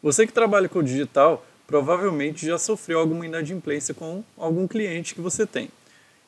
Você que trabalha com digital provavelmente já sofreu alguma inadimplência com algum cliente que você tem.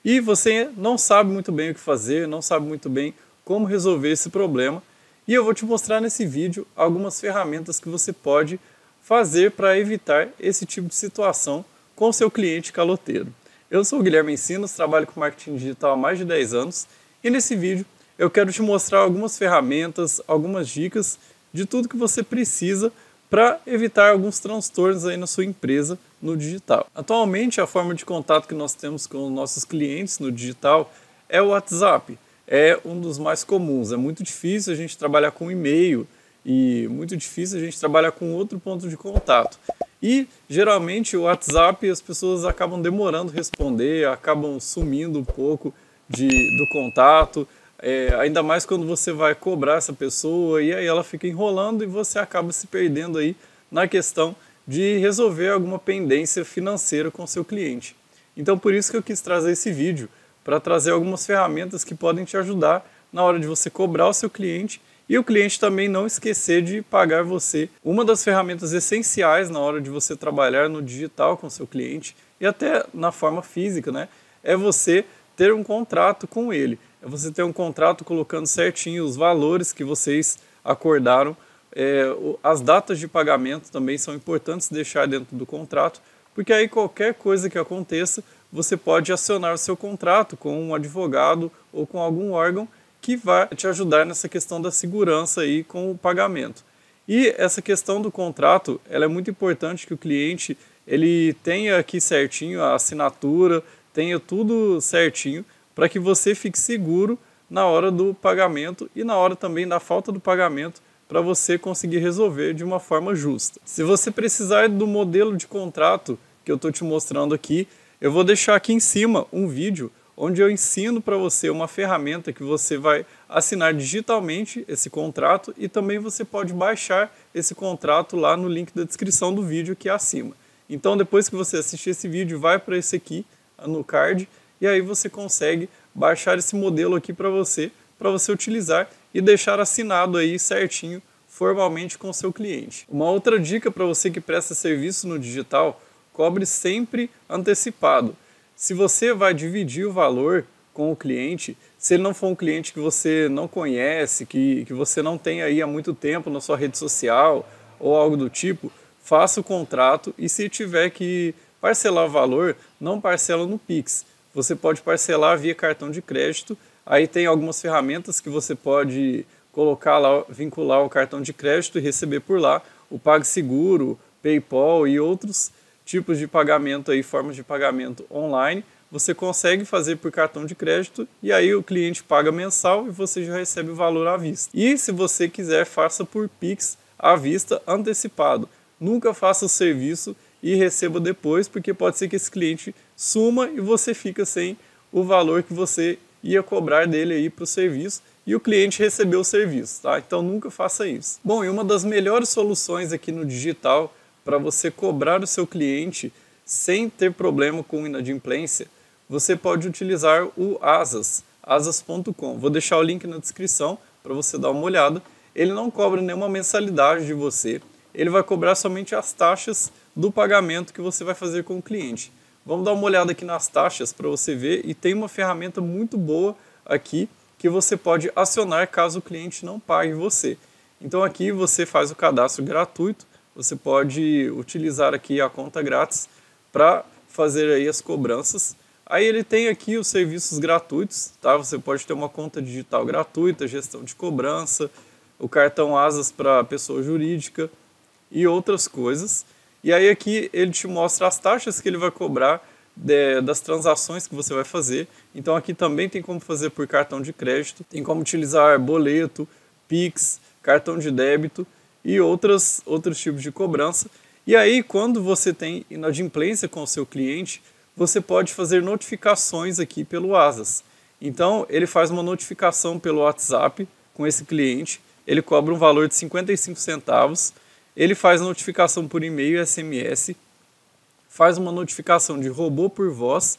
E você não sabe muito bem o que fazer, não sabe muito bem como resolver esse problema. E eu vou te mostrar nesse vídeo algumas ferramentas que você pode fazer para evitar esse tipo de situação com seu cliente caloteiro. Eu sou o Guilherme Ensinos, trabalho com marketing digital há mais de 10 anos e nesse vídeo eu quero te mostrar algumas ferramentas, algumas dicas de tudo que você precisa para evitar alguns transtornos aí na sua empresa no digital. Atualmente, a forma de contato que nós temos com nossos clientes no digital é o WhatsApp. É um dos mais comuns. É muito difícil a gente trabalhar com e-mail e muito difícil a gente trabalhar com outro ponto de contato. E geralmente o WhatsApp as pessoas acabam demorando responder, acabam sumindo um pouco de, do contato. É, ainda mais quando você vai cobrar essa pessoa e aí ela fica enrolando e você acaba se perdendo aí na questão de resolver alguma pendência financeira com seu cliente. Então por isso que eu quis trazer esse vídeo para trazer algumas ferramentas que podem te ajudar na hora de você cobrar o seu cliente e o cliente também não esquecer de pagar você. Uma das ferramentas essenciais na hora de você trabalhar no digital com seu cliente e até na forma física, né, é você ter um contrato com ele é você ter um contrato colocando certinho os valores que vocês acordaram. É, as datas de pagamento também são importantes deixar dentro do contrato, porque aí qualquer coisa que aconteça, você pode acionar o seu contrato com um advogado ou com algum órgão que vai te ajudar nessa questão da segurança aí com o pagamento. E essa questão do contrato, ela é muito importante que o cliente ele tenha aqui certinho a assinatura, tenha tudo certinho para que você fique seguro na hora do pagamento e na hora também da falta do pagamento para você conseguir resolver de uma forma justa. Se você precisar do modelo de contrato que eu estou te mostrando aqui, eu vou deixar aqui em cima um vídeo onde eu ensino para você uma ferramenta que você vai assinar digitalmente esse contrato e também você pode baixar esse contrato lá no link da descrição do vídeo aqui acima. Então depois que você assistir esse vídeo, vai para esse aqui no card e aí você consegue baixar esse modelo aqui para você, para você utilizar e deixar assinado aí certinho formalmente com o seu cliente. Uma outra dica para você que presta serviço no digital, cobre sempre antecipado. Se você vai dividir o valor com o cliente, se ele não for um cliente que você não conhece, que, que você não tem aí há muito tempo na sua rede social ou algo do tipo, faça o contrato e se tiver que parcelar o valor, não parcela no Pix, você pode parcelar via cartão de crédito. Aí tem algumas ferramentas que você pode colocar lá, vincular o cartão de crédito e receber por lá o PagSeguro, PayPal e outros tipos de pagamento aí, formas de pagamento online. Você consegue fazer por cartão de crédito e aí o cliente paga mensal e você já recebe o valor à vista. E se você quiser, faça por Pix à vista antecipado. Nunca faça o serviço e receba depois, porque pode ser que esse cliente suma e você fica sem o valor que você ia cobrar dele aí para o serviço e o cliente recebeu o serviço, tá? Então nunca faça isso. Bom, e uma das melhores soluções aqui no digital para você cobrar o seu cliente sem ter problema com inadimplência, você pode utilizar o Asas, asas.com. Vou deixar o link na descrição para você dar uma olhada. Ele não cobra nenhuma mensalidade de você ele vai cobrar somente as taxas do pagamento que você vai fazer com o cliente. Vamos dar uma olhada aqui nas taxas para você ver e tem uma ferramenta muito boa aqui que você pode acionar caso o cliente não pague você. Então aqui você faz o cadastro gratuito, você pode utilizar aqui a conta grátis para fazer aí as cobranças. Aí ele tem aqui os serviços gratuitos, tá? Você pode ter uma conta digital gratuita, gestão de cobrança, o cartão Asas para pessoa jurídica, e outras coisas. E aí aqui ele te mostra as taxas que ele vai cobrar de, das transações que você vai fazer. Então aqui também tem como fazer por cartão de crédito, tem como utilizar boleto, Pix, cartão de débito e outras, outros tipos de cobrança. E aí, quando você tem inadimplência com o seu cliente, você pode fazer notificações aqui pelo ASAS. Então, ele faz uma notificação pelo WhatsApp com esse cliente, ele cobra um valor de 55 centavos ele faz notificação por e-mail, e SMS, faz uma notificação de robô por voz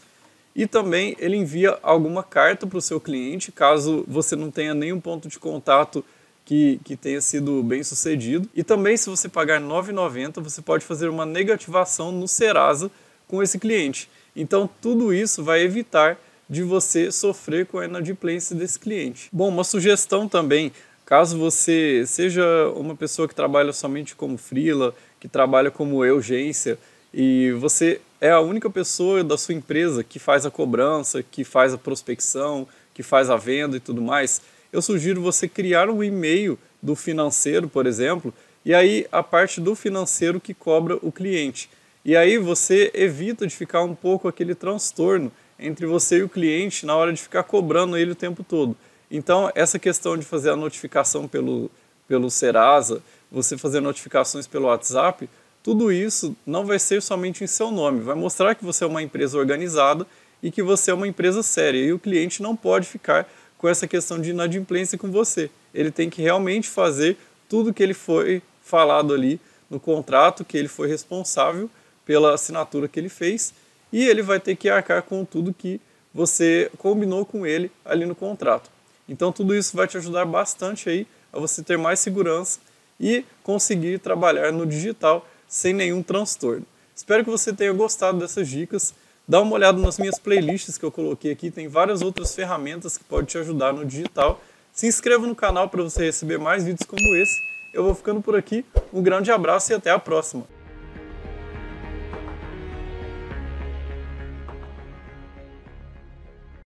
e também ele envia alguma carta para o seu cliente, caso você não tenha nenhum ponto de contato que, que tenha sido bem sucedido. E também, se você pagar R$ 9,90, você pode fazer uma negativação no Serasa com esse cliente. Então, tudo isso vai evitar de você sofrer com a inadimplência desse cliente. Bom, uma sugestão também Caso você seja uma pessoa que trabalha somente como freela, que trabalha como urgência e você é a única pessoa da sua empresa que faz a cobrança, que faz a prospecção, que faz a venda e tudo mais, eu sugiro você criar um e-mail do financeiro, por exemplo, e aí a parte do financeiro que cobra o cliente. E aí você evita de ficar um pouco aquele transtorno entre você e o cliente na hora de ficar cobrando ele o tempo todo. Então, essa questão de fazer a notificação pelo, pelo Serasa, você fazer notificações pelo WhatsApp, tudo isso não vai ser somente em seu nome, vai mostrar que você é uma empresa organizada e que você é uma empresa séria. E o cliente não pode ficar com essa questão de inadimplência com você. Ele tem que realmente fazer tudo que ele foi falado ali no contrato, que ele foi responsável pela assinatura que ele fez, e ele vai ter que arcar com tudo que você combinou com ele ali no contrato. Então tudo isso vai te ajudar bastante aí a você ter mais segurança e conseguir trabalhar no digital sem nenhum transtorno. Espero que você tenha gostado dessas dicas. Dá uma olhada nas minhas playlists que eu coloquei aqui, tem várias outras ferramentas que podem te ajudar no digital. Se inscreva no canal para você receber mais vídeos como esse. Eu vou ficando por aqui. Um grande abraço e até a próxima.